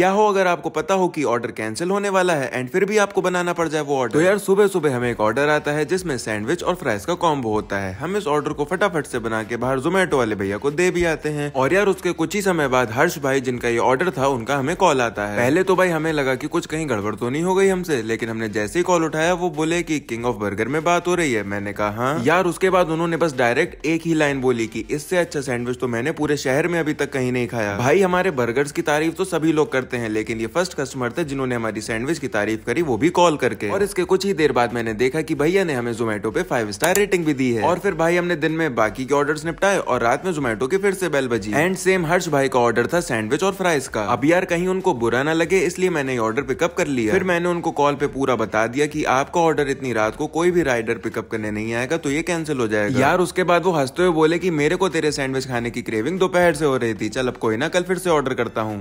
क्या हो अगर आपको पता हो कि ऑर्डर कैंसिल होने वाला है एंड फिर भी आपको बनाना पड़ जाए वो ऑर्डर तो यार सुबह सुबह हमें एक ऑर्डर आता है जिसमें सैंडविच और फ्राइज का कॉम्बो होता है हम इस ऑर्डर को फटाफट से बना के बाहर जोमेटो वाले भैया को दे भी आते हैं और यार उसके कुछ ही समय बाद हर्ष भाई जिनका ये ऑर्डर था उनका हमें कॉल आता है पहले तो भाई हमें लगा की कुछ कहीं गड़बड़ तो नहीं हो गई हमसे लेकिन हमने जैसे ही कॉल उठाया वो बोले की किंग ऑफ बर्गर में बात हो रही है मैंने कहा हाँ। यार उसके बाद उन्होंने बस डायरेक्ट एक ही लाइन बोली की इससे अच्छा सैंडविच तो मैंने पूरे शहर में अभी तक कहीं नहीं खाया भाई हमारे बर्गर की तारीफ तो सभी लोग करते करते हैं लेकिन ये फर्स्ट कस्टमर थे जिन्होंने हमारी सैंडविच की तारीफ करी वो भी कॉल करके और इसके कुछ ही देर बाद मैंने देखा की भैया ने हमें जोमेटो पे फाइव स्टार रेटिंग भी दी है और फिर भाई हमने दिन में बाकी के ऑर्डर निपटाए और रात में जोमेटो की फिर से बेल बजी एंड सेम हर्ष भाई का ऑर्डर था सैंडविच और फ्राइज का अब यार कहीं उनको बुरा ना लगे इसलिए मैंने ऑर्डर पिकअप कर लिया फिर मैंने उनको कॉल पे पूरा बता दिया कि आपका ऑर्डर इतनी रात को कोई भी राइडर पिकअप करने नहीं आएगा तो ये कैंसिल हो जाएगा यार उसके बाद वो हंसते हुए बोले की मेरे को तेरे सैंडविच खाने की क्रेविंग दोपहर से हो रही थी चल अब कोई ना कल फिर से ऑर्डर करता हूँ